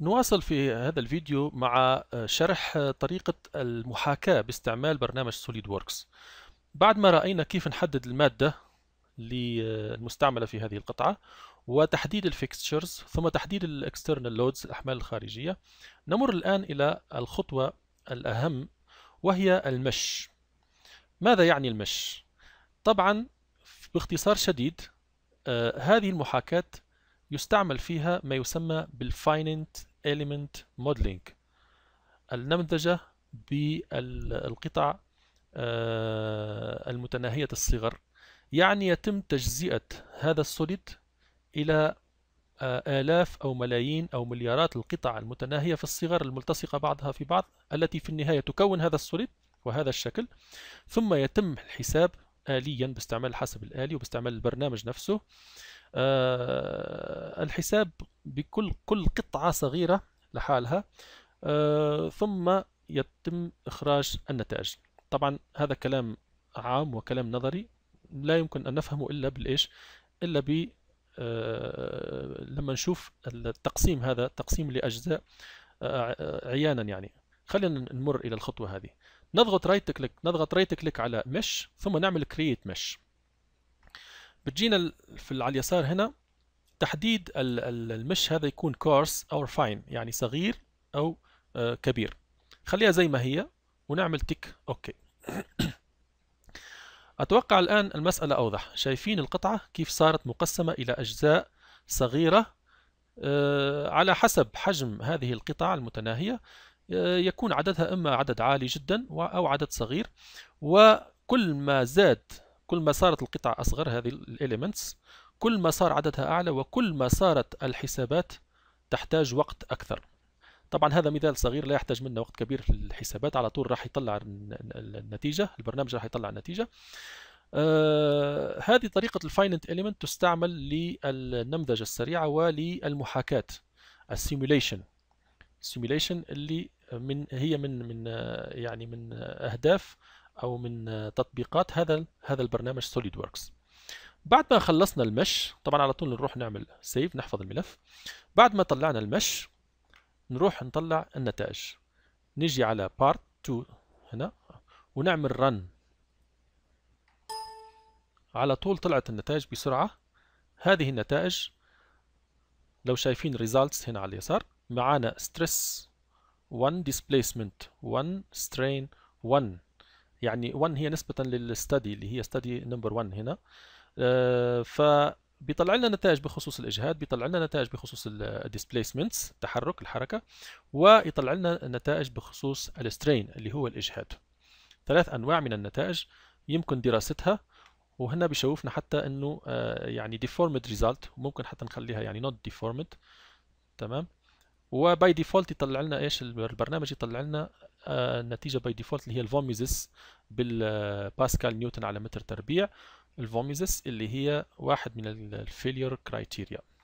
نواصل في هذا الفيديو مع شرح طريقة المحاكاة باستعمال برنامج سوليد ووركس بعد ما رأينا كيف نحدد المادة المستعملة في هذه القطعة وتحديد الفيكستشرز ثم تحديد الاكسترنال لودز الأحمال الخارجية نمر الآن إلى الخطوة الأهم وهي المش ماذا يعني المش؟ طبعا باختصار شديد آه، هذه المحاكاة يستعمل فيها ما يسمى بالفاينينت Element Modeling النمذجة بالقطع آه، المتناهية الصغر يعني يتم تجزئة هذا السوليد إلى آه، آلاف أو ملايين أو مليارات القطع المتناهية في الصغر الملتصقة بعضها في بعض التي في النهاية تكون هذا السوليد وهذا الشكل ثم يتم الحساب آليا باستعمال الحاسب الآلي وباستعمال البرنامج نفسه آه، الحساب بكل كل قطعة صغيرة لحالها آه، ثم يتم إخراج النتائج طبعا هذا كلام عام وكلام نظري لا يمكن أن نفهمه إلا بالإيش إلا ب آه، لما نشوف التقسيم هذا تقسيم لأجزاء آه، عيانا يعني خلينا نمر إلى الخطوة هذه نضغط رايت كليك نضغط رايت كليك على مش ثم نعمل كرييت مش بتجينا في على اليسار هنا تحديد المش هذا يكون كورس أو فاين يعني صغير أو آه، كبير خليها زي ما هي ونعمل تيك أوكي أتوقع الآن المسألة أوضح شايفين القطعة كيف صارت مقسمة إلى أجزاء صغيرة آه، على حسب حجم هذه القطع المتناهية آه، يكون عددها إما عدد عالي جدا أو عدد صغير وكل ما زاد كل ما صارت القطعة أصغر هذه الإليمنتس كل ما صار عددها أعلى وكل ما صارت الحسابات تحتاج وقت أكثر طبعا هذا مثال صغير لا يحتاج منا وقت كبير في الحسابات على طول راح يطلع النتيجة البرنامج راح يطلع النتيجة آه هذه طريقة الفاينت إليمنت تستعمل للنمذجة السريعة وللمحاكاة السيموليشن السيموليشن اللي من هي من من يعني من أهداف أو من تطبيقات هذا هذا البرنامج سوليد ووركس بعد ما خلصنا المش طبعا على طول نروح نعمل سيف نحفظ الملف بعد ما طلعنا المش نروح نطلع النتائج نيجي على بارت 2 هنا ونعمل رن على طول طلعت النتائج بسرعة هذه النتائج لو شايفين results هنا على اليسار معانا stress 1 displacement 1 strain 1 يعني 1 هي نسبة للستدي اللي هي study number 1 هنا آه، ف بيطلع لنا نتائج بخصوص الاجهاد بيطلع لنا نتائج بخصوص الديسبيسمنتس التحرك الحركه ويطلع لنا نتائج بخصوص السترين اللي هو الاجهاد ثلاث انواع من النتائج يمكن دراستها وهنا بيشوفنا حتى انه آه، يعني deformed result وممكن حتى نخليها يعني not deformed تمام وباي ديفولت يطلع لنا ايش البرنامج يطلع لنا النتيجه آه، باي ديفولت اللي هي الفوميزس بالباسكال نيوتن على متر تربيع الفوميزس اللي هي واحد من الفيلير كرايتيريا